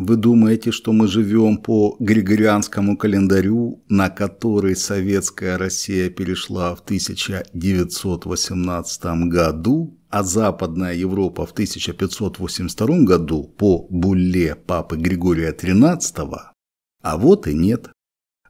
Вы думаете, что мы живем по Григорианскому календарю, на который советская Россия перешла в 1918 году, а Западная Европа в 1582 году по булле Папы Григория XIII? А вот и нет.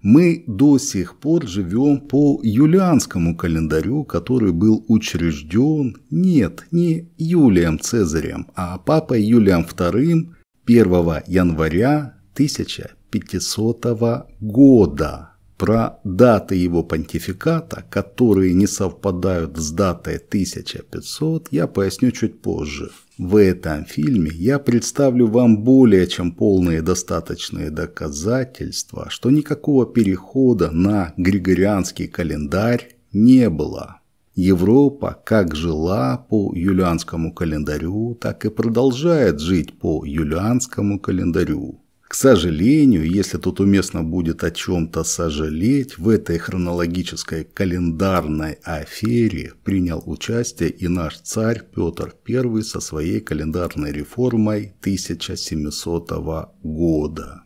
Мы до сих пор живем по юлианскому календарю, который был учрежден, нет, не Юлием Цезарем, а Папой Юлием II – 1 января 1500 года. Про даты его понтификата, которые не совпадают с датой 1500, я поясню чуть позже. В этом фильме я представлю вам более чем полные достаточные доказательства, что никакого перехода на григорианский календарь не было. Европа как жила по юлианскому календарю, так и продолжает жить по юлианскому календарю. К сожалению, если тут уместно будет о чем-то сожалеть, в этой хронологической календарной афере принял участие и наш царь Петр I со своей календарной реформой 1700 года.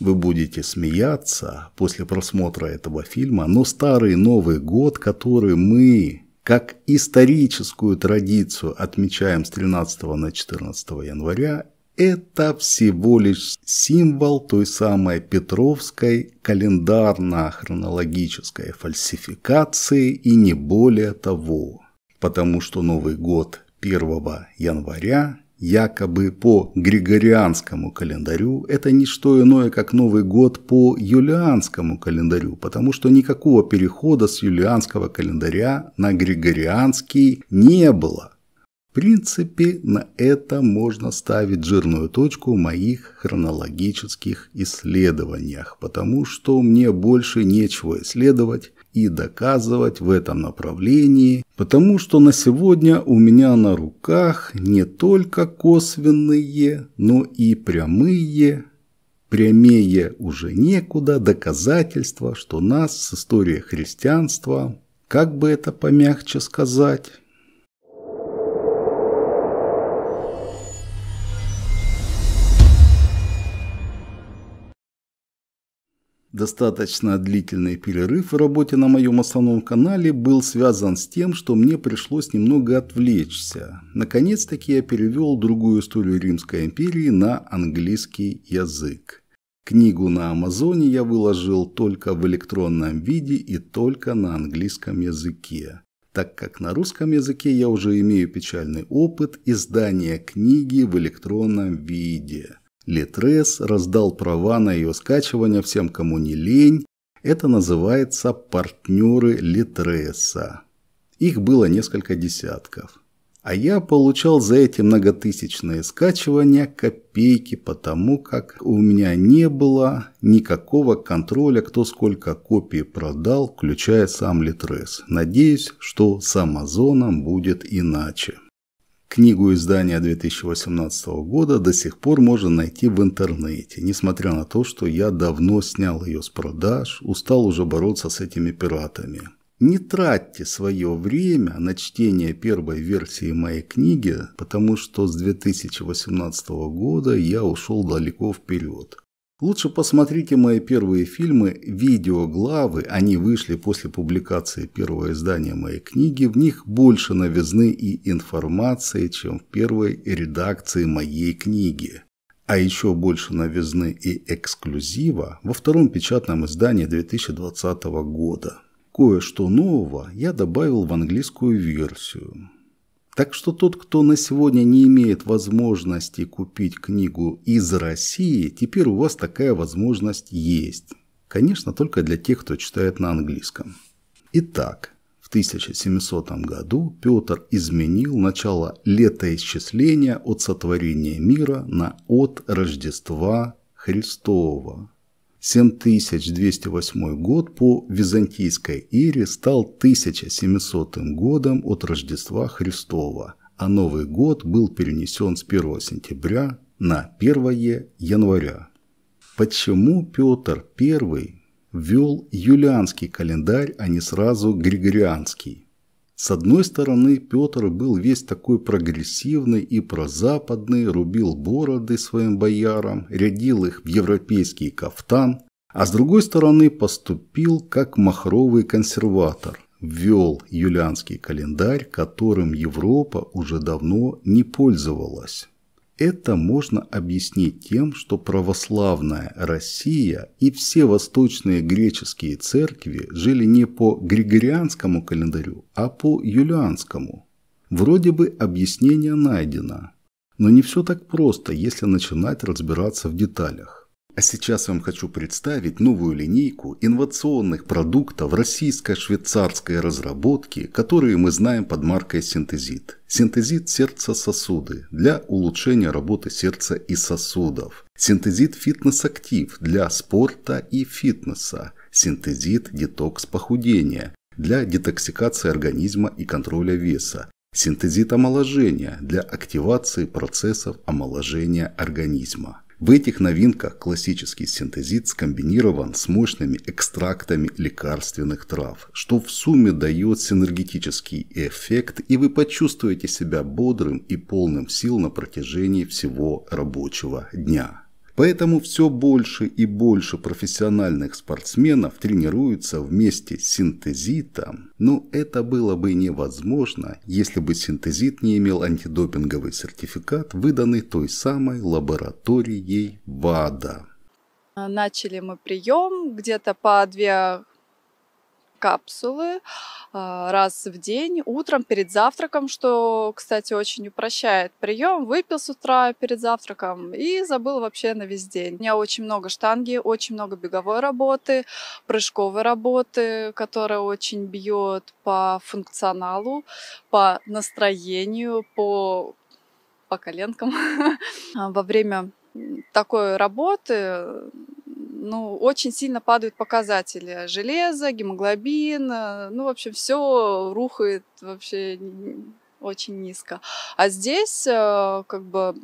Вы будете смеяться после просмотра этого фильма, но Старый Новый год, который мы как историческую традицию отмечаем с 13 на 14 января, это всего лишь символ той самой Петровской календарно-хронологической фальсификации и не более того. Потому что Новый год 1 января Якобы по григорианскому календарю это не что иное, как Новый год по юлианскому календарю, потому что никакого перехода с юлианского календаря на григорианский не было. В принципе, на это можно ставить жирную точку в моих хронологических исследованиях, потому что мне больше нечего исследовать, и доказывать в этом направлении, потому что на сегодня у меня на руках не только косвенные, но и прямые, прямее уже некуда, доказательства, что нас с историей христианства, как бы это помягче сказать, Достаточно длительный перерыв в работе на моем основном канале был связан с тем, что мне пришлось немного отвлечься. Наконец-таки я перевел другую историю Римской империи на английский язык. Книгу на Амазоне я выложил только в электронном виде и только на английском языке. Так как на русском языке я уже имею печальный опыт издания книги в электронном виде. Литрес раздал права на ее скачивание всем, кому не лень. Это называется партнеры Литреса. Их было несколько десятков. А я получал за эти многотысячные скачивания копейки, потому как у меня не было никакого контроля, кто сколько копий продал, включая сам Литрес. Надеюсь, что с Амазоном будет иначе. Книгу издания 2018 года до сих пор можно найти в интернете, несмотря на то, что я давно снял ее с продаж, устал уже бороться с этими пиратами. Не тратьте свое время на чтение первой версии моей книги, потому что с 2018 года я ушел далеко вперед. Лучше посмотрите мои первые фильмы, видеоглавы, они вышли после публикации первого издания моей книги, в них больше новизны и информации, чем в первой редакции моей книги. А еще больше новизны и эксклюзива во втором печатном издании 2020 года. Кое-что нового я добавил в английскую версию. Так что тот, кто на сегодня не имеет возможности купить книгу из России, теперь у вас такая возможность есть. Конечно, только для тех, кто читает на английском. Итак, в 1700 году Петр изменил начало летоисчисления от сотворения мира на от Рождества Христова. 7208 год по византийской эре стал 1700 годом от Рождества Христова, а Новый год был перенесен с 1 сентября на 1 января. Почему Петр I ввел юлианский календарь, а не сразу григорианский? С одной стороны, Петр был весь такой прогрессивный и прозападный, рубил бороды своим боярам, рядил их в европейский кафтан, а с другой стороны поступил как махровый консерватор, ввел юлианский календарь, которым Европа уже давно не пользовалась. Это можно объяснить тем, что православная Россия и все восточные греческие церкви жили не по григорианскому календарю, а по юлианскому. Вроде бы объяснение найдено, но не все так просто, если начинать разбираться в деталях. А сейчас я вам хочу представить новую линейку инновационных продуктов российско-швейцарской разработки, которые мы знаем под маркой «Синтезит». Синтезит сердца-сосуды для улучшения работы сердца и сосудов. Синтезит фитнес-актив для спорта и фитнеса. Синтезит детокс-похудения для детоксикации организма и контроля веса. Синтезит омоложения для активации процессов омоложения организма. В этих новинках классический синтезит скомбинирован с мощными экстрактами лекарственных трав, что в сумме дает синергетический эффект, и вы почувствуете себя бодрым и полным сил на протяжении всего рабочего дня. Поэтому все больше и больше профессиональных спортсменов тренируются вместе с синтезитом. Но это было бы невозможно, если бы синтезит не имел антидопинговый сертификат, выданный той самой лабораторией ВАДА. Начали мы прием где-то по две капсулы а, раз в день, утром перед завтраком, что, кстати, очень упрощает прием. Выпил с утра перед завтраком и забыл вообще на весь день. У меня очень много штанги, очень много беговой работы, прыжковой работы, которая очень бьет по функционалу, по настроению, по по коленкам. А, во время такой работы ну, очень сильно падают показатели. Железо, гемоглобин, э, ну, в общем, все рухает вообще очень низко. А здесь э, как бы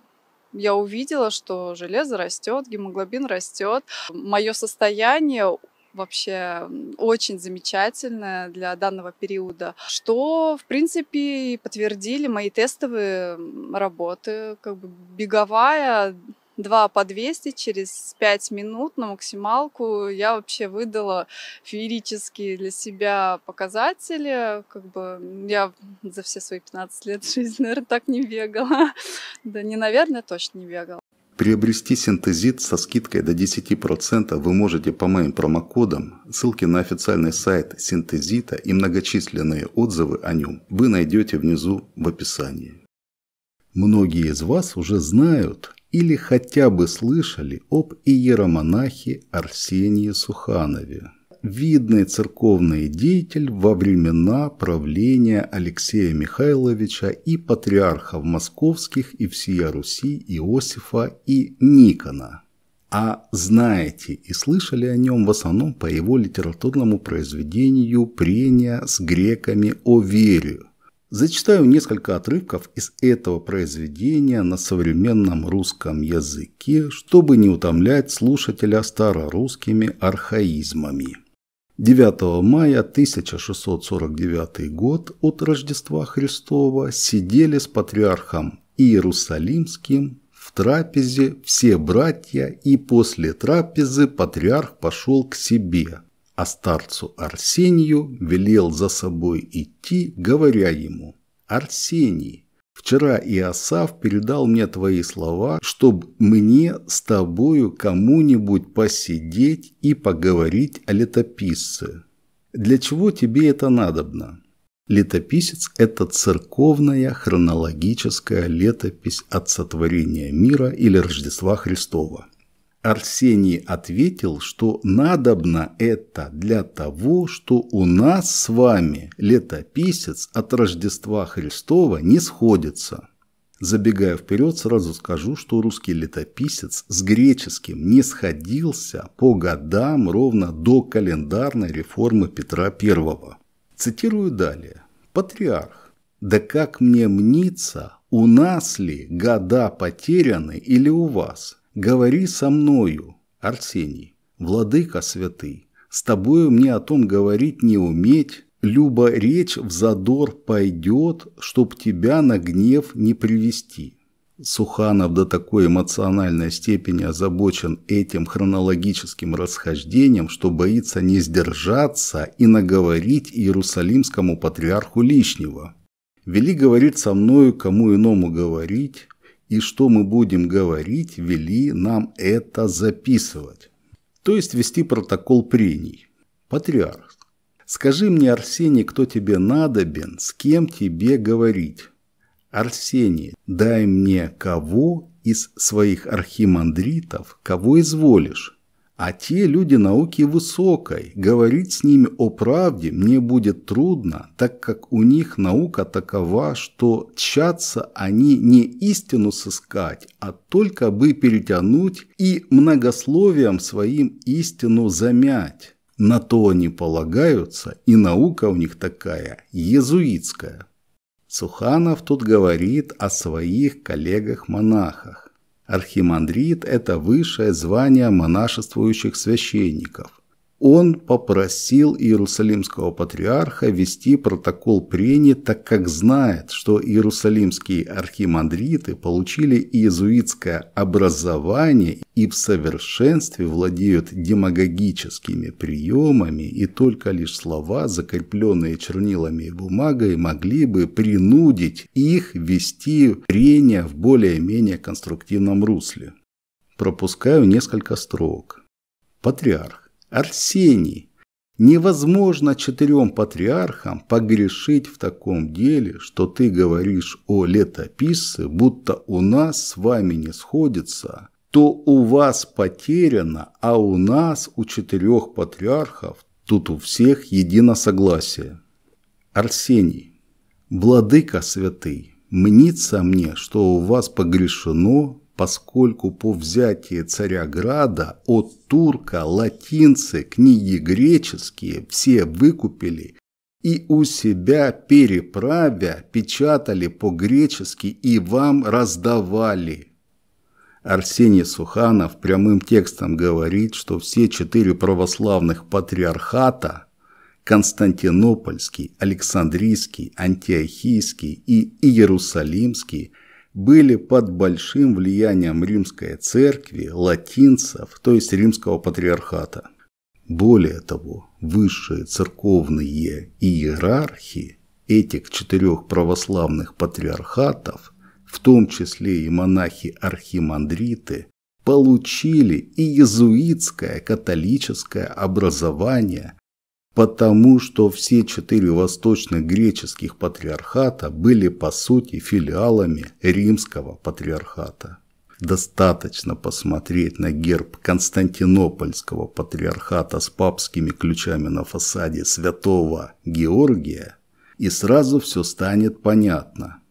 я увидела, что железо растет, гемоглобин растет. Мое состояние вообще очень замечательное для данного периода, что, в принципе, подтвердили мои тестовые работы. Как бы беговая 2 по 200 через 5 минут на максималку. Я вообще выдала феерические для себя показатели. Как бы я за все свои 15 лет жизни, наверное, так не бегала. Да не, наверное, точно не бегала. Приобрести синтезит со скидкой до 10% вы можете по моим промокодам. Ссылки на официальный сайт синтезита и многочисленные отзывы о нем вы найдете внизу в описании. Многие из вас уже знают, или хотя бы слышали об иеромонахе Арсении Суханове, видный церковный деятель во времена правления Алексея Михайловича и патриархов московских и всея Руси Иосифа и Никона. А знаете и слышали о нем в основном по его литературному произведению «Прения с греками о вере», Зачитаю несколько отрывков из этого произведения на современном русском языке, чтобы не утомлять слушателя старорусскими архаизмами. 9 мая 1649 год от Рождества Христова сидели с патриархом Иерусалимским в трапезе все братья, и после трапезы патриарх пошел к себе, а старцу Арсению велел за собой идти, говоря ему, «Арсений, вчера Иосаф передал мне твои слова, чтобы мне с тобою кому-нибудь посидеть и поговорить о летописце. Для чего тебе это надобно?» Летописец – это церковная хронологическая летопись от сотворения мира или Рождества Христова – Арсений ответил, что надобно это для того, что у нас с вами летописец от Рождества Христова не сходится. Забегая вперед, сразу скажу, что русский летописец с греческим не сходился по годам ровно до календарной реформы Петра I. Цитирую далее. Патриарх. «Да как мне мнится, у нас ли года потеряны или у вас? говори со мною, Арсений, владыка святый, с тобою мне о том говорить не уметь, любо речь в задор пойдет, чтоб тебя на гнев не привести». Суханов до такой эмоциональной степени озабочен этим хронологическим расхождением, что боится не сдержаться и наговорить иерусалимскому патриарху лишнего. «Вели говорить со мною, кому иному говорить, и что мы будем говорить, вели нам это записывать. То есть вести протокол прений. Патриарх. Скажи мне, Арсений, кто тебе надобен, с кем тебе говорить. Арсений, дай мне кого из своих архимандритов, кого изволишь. А те люди науки высокой, говорить с ними о правде мне будет трудно, так как у них наука такова, что тщатся они не истину сыскать, а только бы перетянуть и многословием своим истину замять. На то они полагаются, и наука у них такая, езуитская. Суханов тут говорит о своих коллегах-монахах. Архимандрит – это высшее звание монашествующих священников он попросил Иерусалимского патриарха вести протокол прения, так как знает, что иерусалимские архимандриты получили иезуитское образование и в совершенстве владеют демагогическими приемами, и только лишь слова, закрепленные чернилами и бумагой, могли бы принудить их вести прения в более-менее конструктивном русле. Пропускаю несколько строк. Патриарх. Арсений, невозможно четырем патриархам погрешить в таком деле, что ты говоришь о летописце, будто у нас с вами не сходится, то у вас потеряно, а у нас, у четырех патриархов, тут у всех едино согласие. Арсений, владыка святый, мнится мне, что у вас погрешено, поскольку по взятии царя Града от турка латинцы книги греческие все выкупили и у себя переправя печатали по-гречески и вам раздавали. Арсений Суханов прямым текстом говорит, что все четыре православных патриархата – Константинопольский, Александрийский, Антиохийский и Иерусалимский – были под большим влиянием римской церкви, латинцев, то есть римского патриархата. Более того, высшие церковные иерархи этих четырех православных патриархатов, в том числе и монахи-архимандриты, получили и езуитское католическое образование потому что все четыре восточных греческих патриархата были по сути филиалами римского патриархата. Достаточно посмотреть на герб Константинопольского патриархата с папскими ключами на фасаде святого Георгия, и сразу все станет понятно –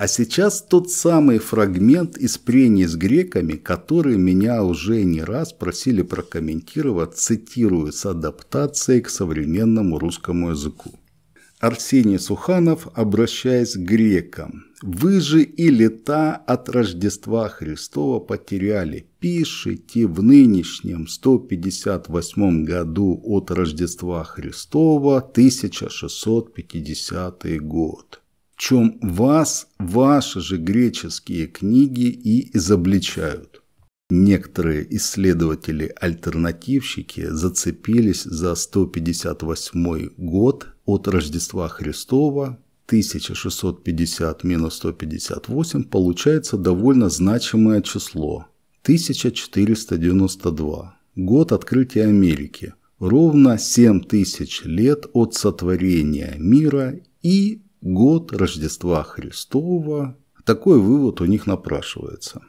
а сейчас тот самый фрагмент из прений с греками, который меня уже не раз просили прокомментировать, цитирую, с адаптацией к современному русскому языку. Арсений Суханов, обращаясь к грекам, «Вы же и лета от Рождества Христова потеряли. Пишите в нынешнем 158 году от Рождества Христова 1650 год» чем вас ваши же греческие книги и изобличают. Некоторые исследователи-альтернативщики зацепились за 158 год от Рождества Христова, 1650-158 получается довольно значимое число – 1492, год открытия Америки, ровно 7 тысяч лет от сотворения мира и год Рождества Христова. Такой вывод у них напрашивается.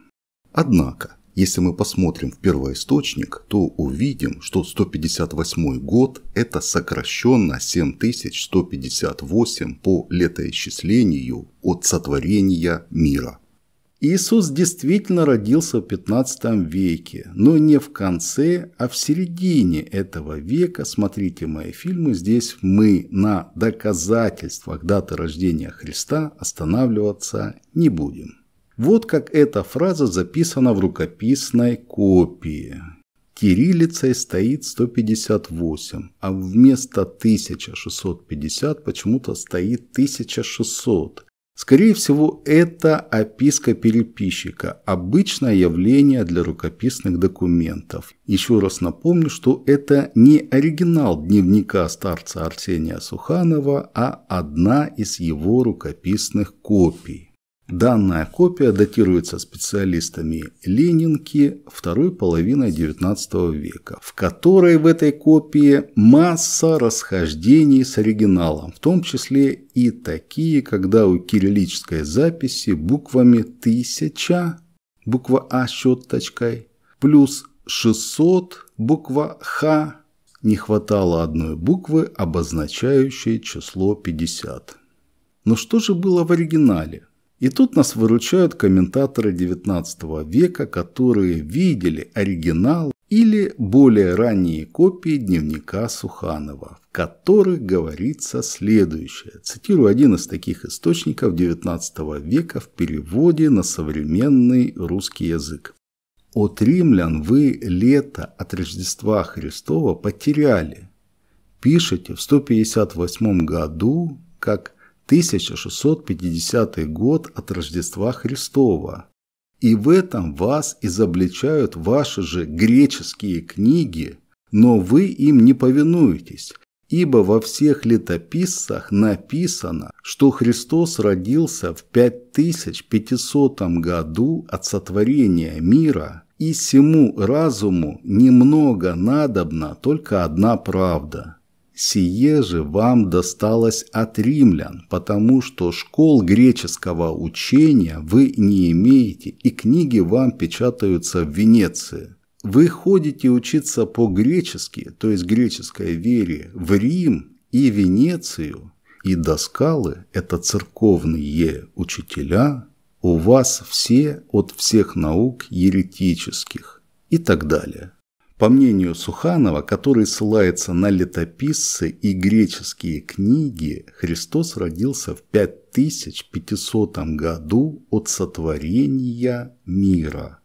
Однако, если мы посмотрим в первоисточник, то увидим, что 158 год – это сокращенно 7158 по летоисчислению от сотворения мира – Иисус действительно родился в 15 веке, но не в конце, а в середине этого века. Смотрите мои фильмы, здесь мы на доказательствах даты рождения Христа останавливаться не будем. Вот как эта фраза записана в рукописной копии. Кириллицей стоит 158, а вместо 1650 почему-то стоит 1600. Скорее всего, это описка переписчика, обычное явление для рукописных документов. Еще раз напомню, что это не оригинал дневника старца Арсения Суханова, а одна из его рукописных копий. Данная копия датируется специалистами Ленинки второй половины XIX века, в которой в этой копии масса расхождений с оригиналом, в том числе и такие, когда у кириллической записи буквами тысяча, буква А с щеточкой, плюс 600, буква Х, не хватало одной буквы, обозначающей число 50. Но что же было в оригинале? И тут нас выручают комментаторы XIX века, которые видели оригинал или более ранние копии дневника Суханова, в которых говорится следующее. Цитирую один из таких источников XIX века в переводе на современный русский язык. «От римлян вы лето от Рождества Христова потеряли. Пишете в 158 году, как 1650 год от Рождества Христова. И в этом вас изобличают ваши же греческие книги, но вы им не повинуетесь, ибо во всех летописцах написано, что Христос родился в 5500 году от сотворения мира, и всему разуму немного надобна только одна правда – Сие же вам досталось от римлян, потому что школ греческого учения вы не имеете, и книги вам печатаются в Венеции. Вы ходите учиться по-гречески, то есть греческой вере, в Рим и Венецию, и доскалы это церковные учителя, у вас все от всех наук еретических и так далее. По мнению Суханова, который ссылается на летописцы и греческие книги, Христос родился в 5500 году от сотворения мира.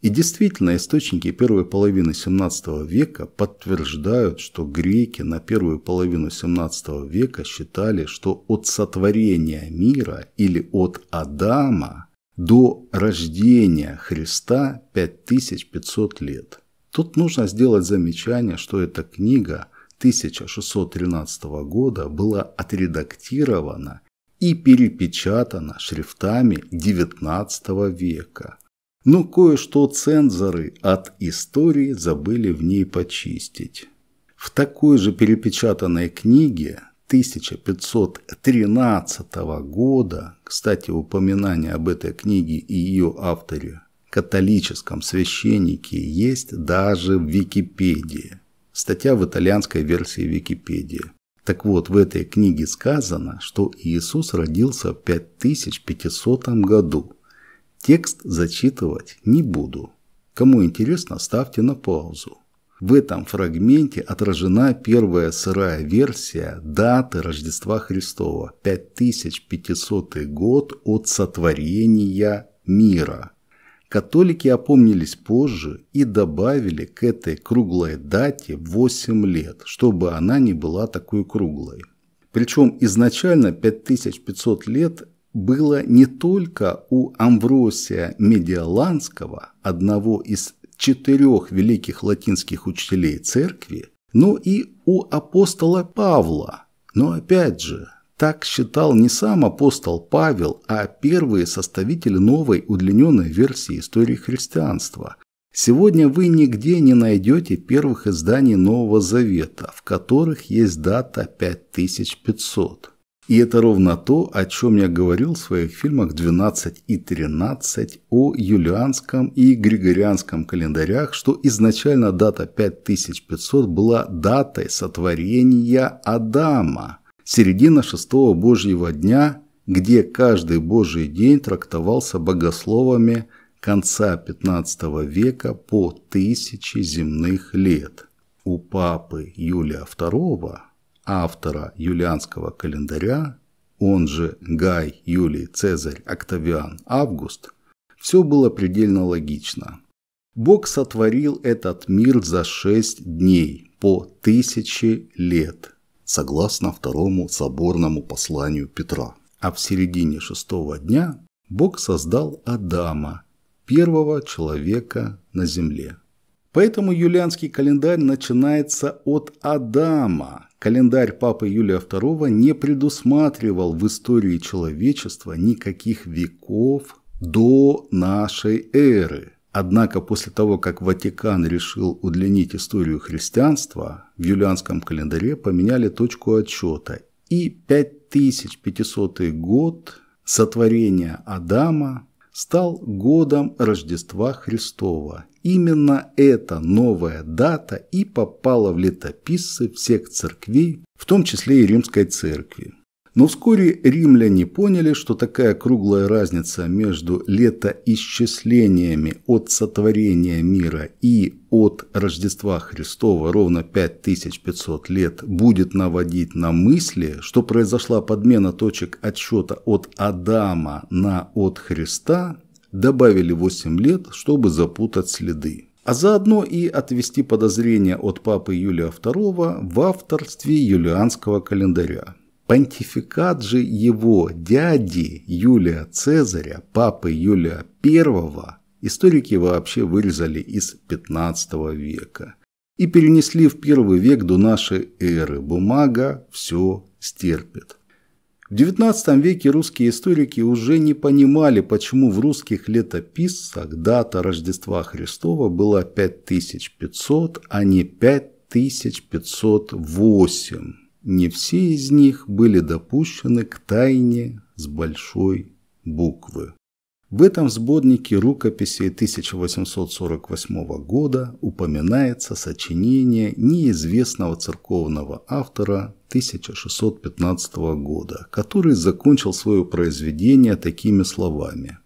И действительно, источники первой половины 17 века подтверждают, что греки на первую половину 17 века считали, что от сотворения мира или от Адама до рождения Христа 5500 лет. Тут нужно сделать замечание, что эта книга 1613 года была отредактирована и перепечатана шрифтами XIX века. Но кое-что цензоры от истории забыли в ней почистить. В такой же перепечатанной книге 1513 года, кстати, упоминание об этой книге и ее авторе католическом священнике есть даже в Википедии. Статья в итальянской версии Википедии. Так вот, в этой книге сказано, что Иисус родился в 5500 году. Текст зачитывать не буду. Кому интересно, ставьте на паузу. В этом фрагменте отражена первая сырая версия даты Рождества Христова – 5500 год от сотворения мира – Католики опомнились позже и добавили к этой круглой дате 8 лет, чтобы она не была такой круглой. Причем изначально 5500 лет было не только у Амвросия Медиаланского, одного из четырех великих латинских учителей церкви, но и у апостола Павла. Но опять же, так считал не сам апостол Павел, а первые составители новой удлиненной версии истории христианства. Сегодня вы нигде не найдете первых изданий Нового Завета, в которых есть дата 5500. И это ровно то, о чем я говорил в своих фильмах 12 и 13 о юлианском и григорианском календарях, что изначально дата 5500 была датой сотворения Адама – середина шестого Божьего дня, где каждый Божий день трактовался богословами конца XV века по тысячи земных лет. У папы Юлия II, автора юлианского календаря, он же Гай, Юлий, Цезарь, Октавиан, Август, все было предельно логично. Бог сотворил этот мир за шесть дней по тысячи лет – согласно второму соборному посланию Петра. А в середине шестого дня Бог создал Адама, первого человека на земле. Поэтому юлианский календарь начинается от Адама. Календарь Папы Юлия II не предусматривал в истории человечества никаких веков до нашей эры. Однако после того, как Ватикан решил удлинить историю христианства, в юлианском календаре поменяли точку отсчета, и 5500 год сотворения Адама стал годом Рождества Христова. Именно эта новая дата и попала в летописцы всех церквей, в том числе и Римской церкви. Но вскоре римляне поняли, что такая круглая разница между летоисчислениями от сотворения мира и от Рождества Христова ровно 5500 лет будет наводить на мысли, что произошла подмена точек отсчета от Адама на от Христа, добавили 8 лет, чтобы запутать следы а заодно и отвести подозрения от папы Юлия II в авторстве юлианского календаря. Понтификат же его дяди Юлия Цезаря, папы Юлия I, историки вообще вырезали из XV века и перенесли в первый век до нашей эры. Бумага все стерпит. В XIX веке русские историки уже не понимали, почему в русских летописцах дата Рождества Христова была 5500, а не 5508 не все из них были допущены к тайне с большой буквы. В этом сборнике рукописей 1848 года упоминается сочинение неизвестного церковного автора 1615 года, который закончил свое произведение такими словами –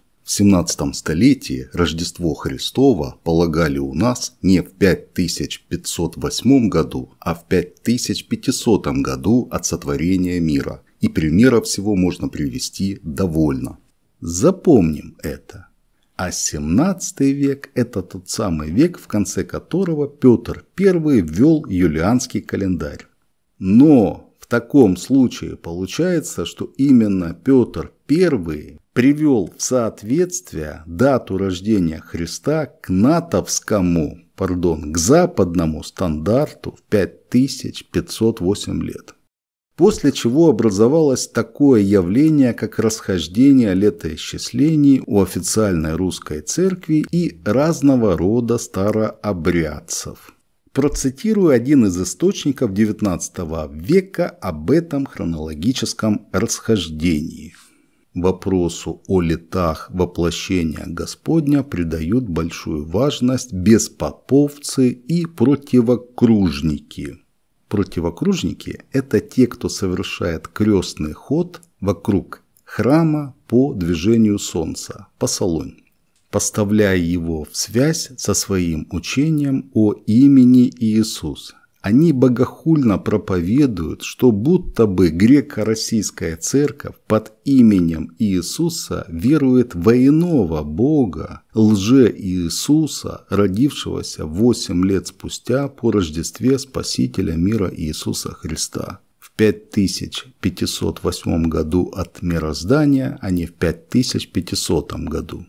В 17 столетии Рождество Христова полагали у нас не в 5508 году, а в 5500 году от сотворения мира. И примеров всего можно привести довольно. Запомним это. А 17 век – это тот самый век, в конце которого Петр I ввел юлианский календарь. Но в таком случае получается, что именно Петр I привел в соответствие дату рождения Христа к натовскому, пардон, к западному стандарту в 5508 лет. После чего образовалось такое явление, как расхождение летоисчислений у официальной русской церкви и разного рода старообрядцев. Процитирую один из источников XIX века об этом хронологическом расхождении – вопросу о летах воплощения Господня придают большую важность беспоповцы и противокружники. Противокружники – это те, кто совершает крестный ход вокруг храма по движению солнца, по салонь поставляя его в связь со своим учением о имени Иисуса. Они богохульно проповедуют, что будто бы греко-российская церковь под именем Иисуса верует во иного Бога, лже Иисуса, родившегося восемь лет спустя по Рождестве Спасителя мира Иисуса Христа. в 5508 году от мироздания, а не в 5500 году.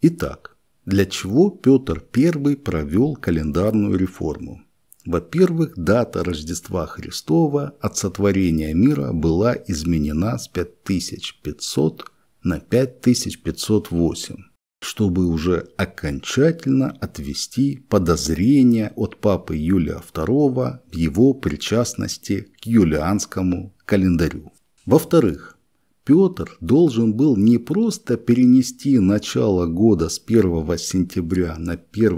Итак, для чего Петр I провел календарную реформу? Во-первых, дата Рождества Христова от сотворения мира была изменена с 5500 на 5508, чтобы уже окончательно отвести подозрения от папы Юлия II в его причастности к юлианскому календарю. Во-вторых, Петр должен был не просто перенести начало года с 1 сентября на 1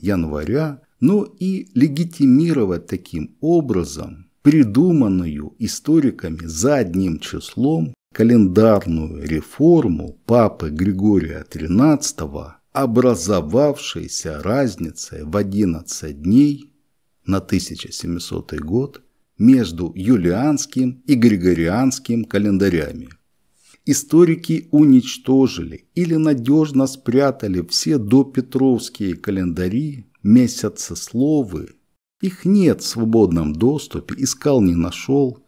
января, но ну и легитимировать таким образом придуманную историками задним числом календарную реформу папы Григория XIII, образовавшейся разницей в 11 дней на 1700 год между юлианским и григорианским календарями. Историки уничтожили или надежно спрятали все допетровские календари месяца словы. Их нет в свободном доступе, искал не нашел.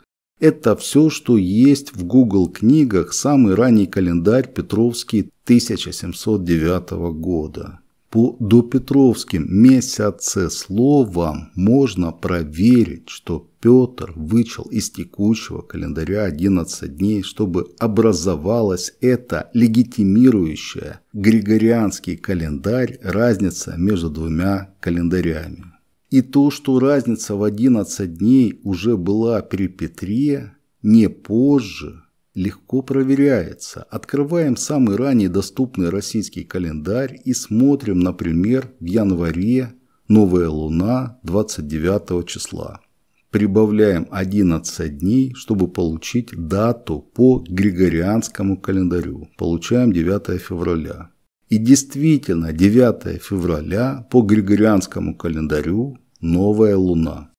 Это все, что есть в Google книгах, самый ранний календарь Петровский 1709 года по допетровским месяце словам можно проверить, что Петр вычел из текущего календаря 11 дней, чтобы образовалась эта легитимирующая григорианский календарь разница между двумя календарями. И то, что разница в 11 дней уже была при Петре, не позже – легко проверяется. Открываем самый ранее доступный российский календарь и смотрим, например, в январе новая луна 29 числа. Прибавляем 11 дней, чтобы получить дату по григорианскому календарю. Получаем 9 февраля. И действительно, 9 февраля по григорианскому календарю новая луна.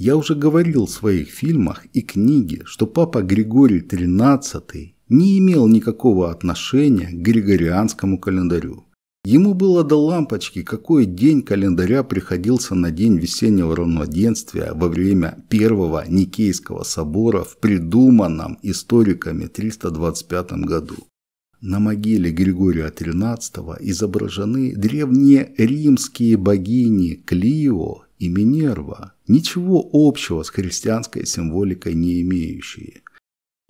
Я уже говорил в своих фильмах и книге, что папа Григорий XIII не имел никакого отношения к григорианскому календарю. Ему было до лампочки, какой день календаря приходился на день весеннего равноденствия во время Первого Никейского собора в придуманном историками 325 году. На могиле Григория XIII изображены древние римские богини Клио и Минерва, ничего общего с христианской символикой не имеющие.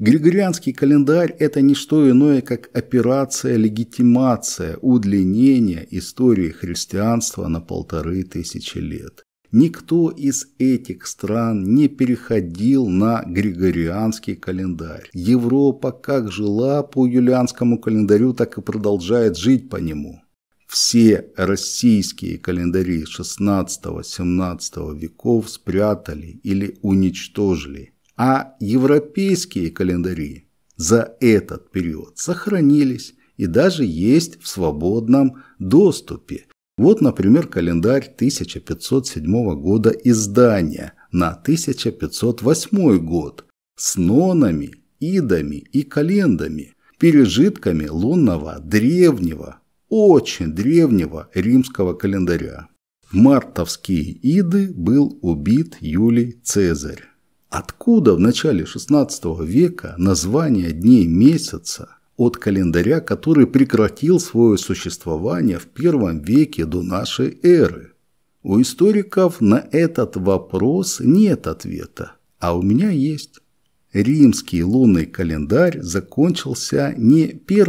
Григорианский календарь – это не что иное, как операция-легитимация удлинения истории христианства на полторы тысячи лет. Никто из этих стран не переходил на Григорианский календарь. Европа как жила по юлианскому календарю, так и продолжает жить по нему все российские календари XVI-XVII веков спрятали или уничтожили, а европейские календари за этот период сохранились и даже есть в свободном доступе. Вот, например, календарь 1507 года издания на 1508 год с нонами, идами и календами, пережитками лунного древнего очень древнего римского календаря. В мартовские Иды был убит Юлий Цезарь. Откуда в начале XVI века название дней месяца от календаря, который прекратил свое существование в первом веке до нашей эры? У историков на этот вопрос нет ответа, а у меня есть. Римский лунный календарь закончился не 1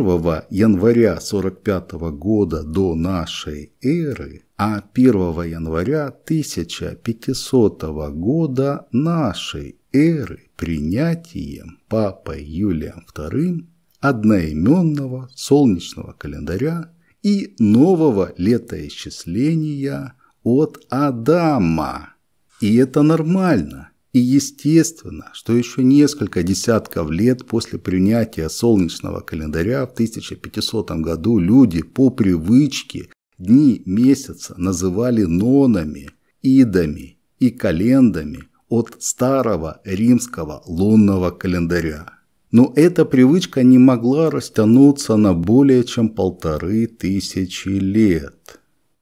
января 45 года до нашей эры, а 1 января 1500 года нашей эры принятием Папой Юлием II одноименного солнечного календаря и нового летоисчисления от Адама. И это нормально – и естественно, что еще несколько десятков лет после принятия солнечного календаря в 1500 году люди по привычке дни месяца называли нонами, идами и календами от старого римского лунного календаря. Но эта привычка не могла растянуться на более чем полторы тысячи лет –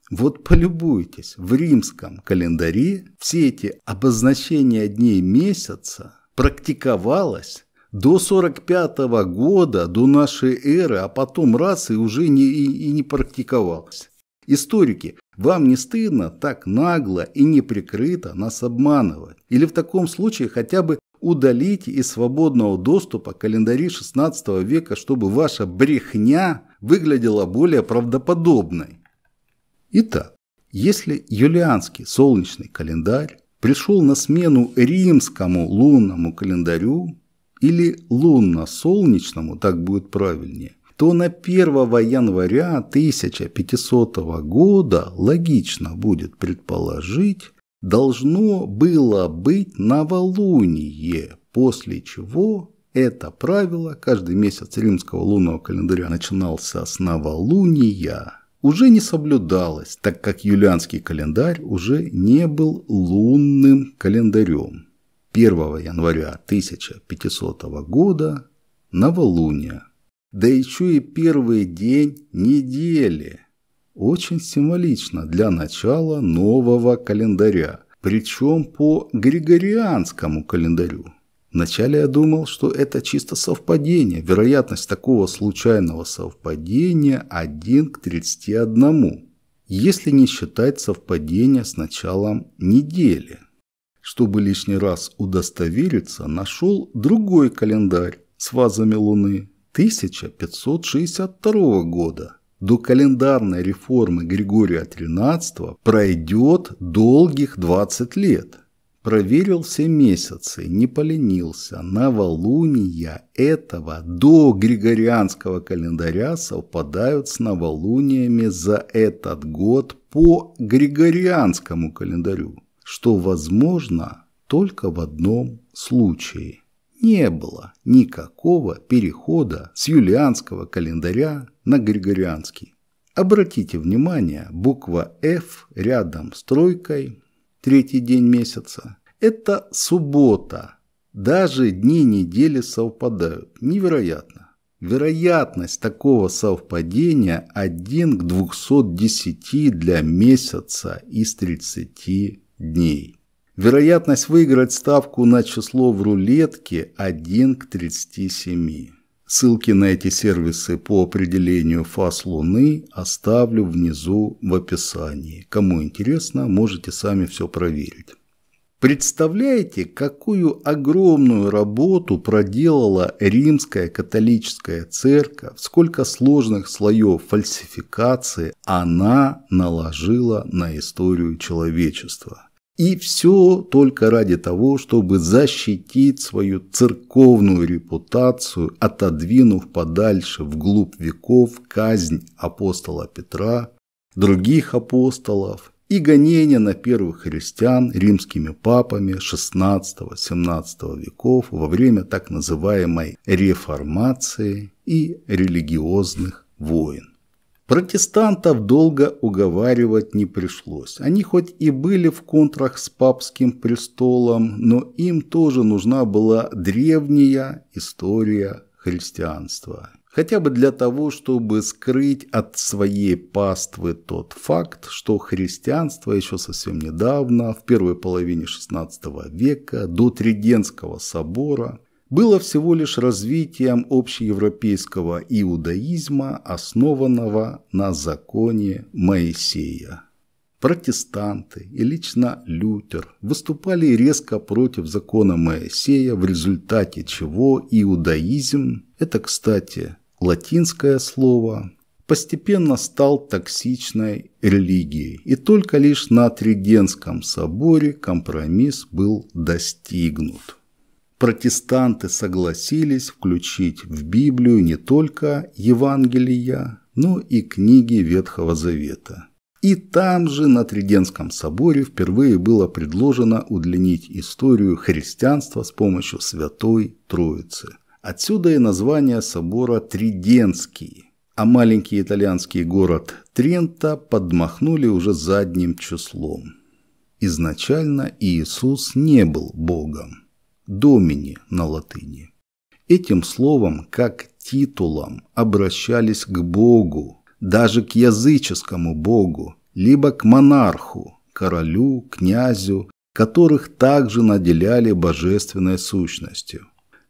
вот полюбуйтесь, в римском календаре все эти обозначения дней месяца практиковалось до 45 -го года, до нашей эры, а потом раз и уже не, и, и не практиковалось. Историки, вам не стыдно так нагло и неприкрыто нас обманывать? Или в таком случае хотя бы удалить из свободного доступа календари 16 века, чтобы ваша брехня выглядела более правдоподобной? Итак, если юлианский солнечный календарь пришел на смену римскому лунному календарю или лунно-солнечному, так будет правильнее, то на 1 января 1500 года, логично будет предположить, должно было быть новолуние, после чего это правило каждый месяц римского лунного календаря начинался с новолуния уже не соблюдалось, так как юлианский календарь уже не был лунным календарем. 1 января 1500 года – новолуние. Да еще и первый день недели. Очень символично для начала нового календаря, причем по григорианскому календарю. Вначале я думал, что это чисто совпадение. Вероятность такого случайного совпадения 1 к 31, если не считать совпадения с началом недели. Чтобы лишний раз удостовериться, нашел другой календарь с фазами Луны 1562 года. До календарной реформы Григория XIII пройдет долгих 20 лет – Проверил все месяцы, не поленился. Новолуния этого до Григорианского календаря совпадают с новолуниями за этот год по Григорианскому календарю, что возможно только в одном случае. Не было никакого перехода с юлианского календаря на григорианский. Обратите внимание, буква F рядом с тройкой третий день месяца. Это суббота. Даже дни недели совпадают. Невероятно. Вероятность такого совпадения 1 к 210 для месяца из 30 дней. Вероятность выиграть ставку на число в рулетке 1 к 37. Ссылки на эти сервисы по определению фаз Луны оставлю внизу в описании. Кому интересно, можете сами все проверить. Представляете, какую огромную работу проделала римская католическая церковь, сколько сложных слоев фальсификации она наложила на историю человечества. И все только ради того, чтобы защитить свою церковную репутацию, отодвинув подальше вглубь веков казнь апостола Петра, других апостолов и гонения на первых христиан римскими папами XVI-XVII веков во время так называемой реформации и религиозных войн. Протестантов долго уговаривать не пришлось. Они хоть и были в контрах с папским престолом, но им тоже нужна была древняя история христианства. Хотя бы для того, чтобы скрыть от своей паствы тот факт, что христианство еще совсем недавно, в первой половине XVI века, до Триденского собора, было всего лишь развитием общеевропейского иудаизма, основанного на законе Моисея. Протестанты и лично Лютер выступали резко против закона Моисея, в результате чего иудаизм – это, кстати, латинское слово – постепенно стал токсичной религией. И только лишь на Триденском соборе компромисс был достигнут протестанты согласились включить в Библию не только Евангелия, но и книги Ветхого Завета. И там же на Триденском соборе впервые было предложено удлинить историю христианства с помощью Святой Троицы. Отсюда и название собора Триденский. А маленький итальянский город Трента подмахнули уже задним числом. Изначально Иисус не был Богом домини на латыни. Этим словом, как титулом, обращались к Богу, даже к языческому Богу, либо к монарху, королю, князю, которых также наделяли божественной сущностью.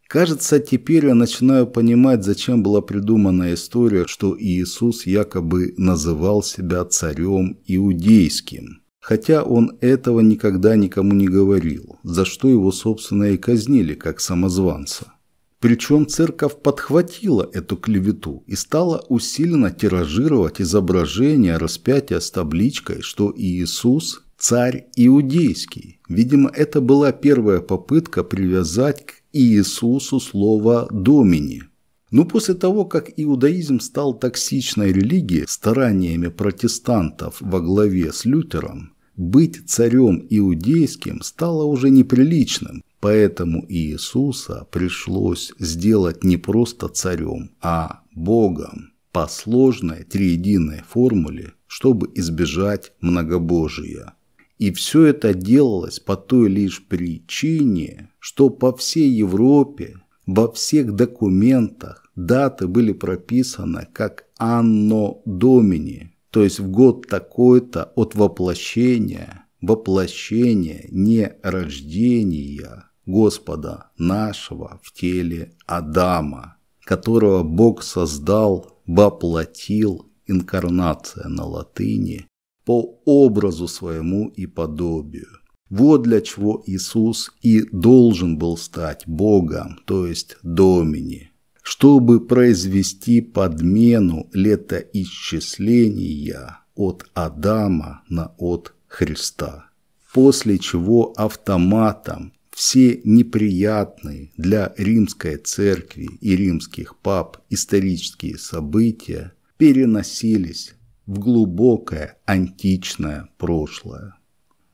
Кажется, теперь я начинаю понимать, зачем была придумана история, что Иисус якобы называл себя царем иудейским – хотя он этого никогда никому не говорил, за что его, собственно, и казнили, как самозванца. Причем церковь подхватила эту клевету и стала усиленно тиражировать изображение распятия с табличкой, что Иисус – царь иудейский. Видимо, это была первая попытка привязать к Иисусу слово «домини». Но после того, как иудаизм стал токсичной религией стараниями протестантов во главе с Лютером, быть царем иудейским стало уже неприличным, поэтому Иисуса пришлось сделать не просто царем, а Богом по сложной триединой формуле, чтобы избежать многобожия. И все это делалось по той лишь причине, что по всей Европе во всех документах даты были прописаны как «Анно Домини», то есть в год такой-то от воплощения, воплощения, не рождения Господа нашего в теле Адама, которого Бог создал, воплотил, инкарнация на латыни, по образу своему и подобию. Вот для чего Иисус и должен был стать Богом, то есть Домини чтобы произвести подмену летоисчисления от Адама на от Христа. После чего автоматом все неприятные для римской церкви и римских пап исторические события переносились в глубокое античное прошлое.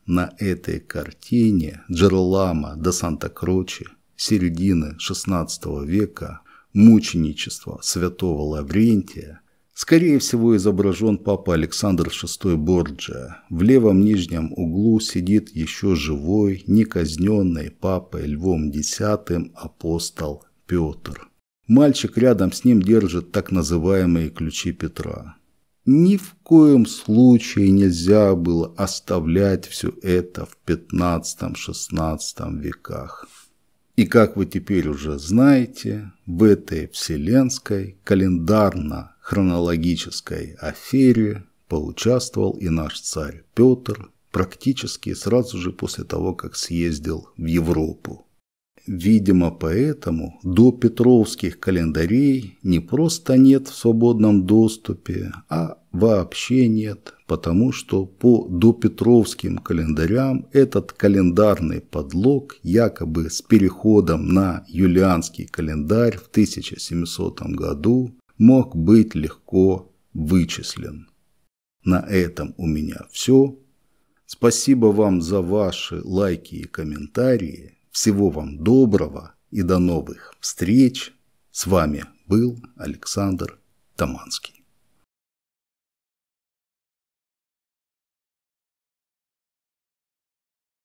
На этой картине Джерлама до Санта-Крочи середины XVI века мученичества святого Лаврентия, скорее всего изображен папа Александр VI Борджиа. В левом нижнем углу сидит еще живой, неказненный папой Львом X апостол Петр. Мальчик рядом с ним держит так называемые ключи Петра. Ни в коем случае нельзя было оставлять все это в 15-16 веках. И как вы теперь уже знаете, в этой вселенской календарно-хронологической афере поучаствовал и наш царь Петр практически сразу же после того, как съездил в Европу. Видимо, поэтому до петровских календарей не просто нет в свободном доступе, а вообще нет, потому что по допетровским календарям этот календарный подлог якобы с переходом на юлианский календарь в 1700 году мог быть легко вычислен. На этом у меня все. Спасибо вам за ваши лайки и комментарии. Всего вам доброго и до новых встреч. С вами был Александр Таманский.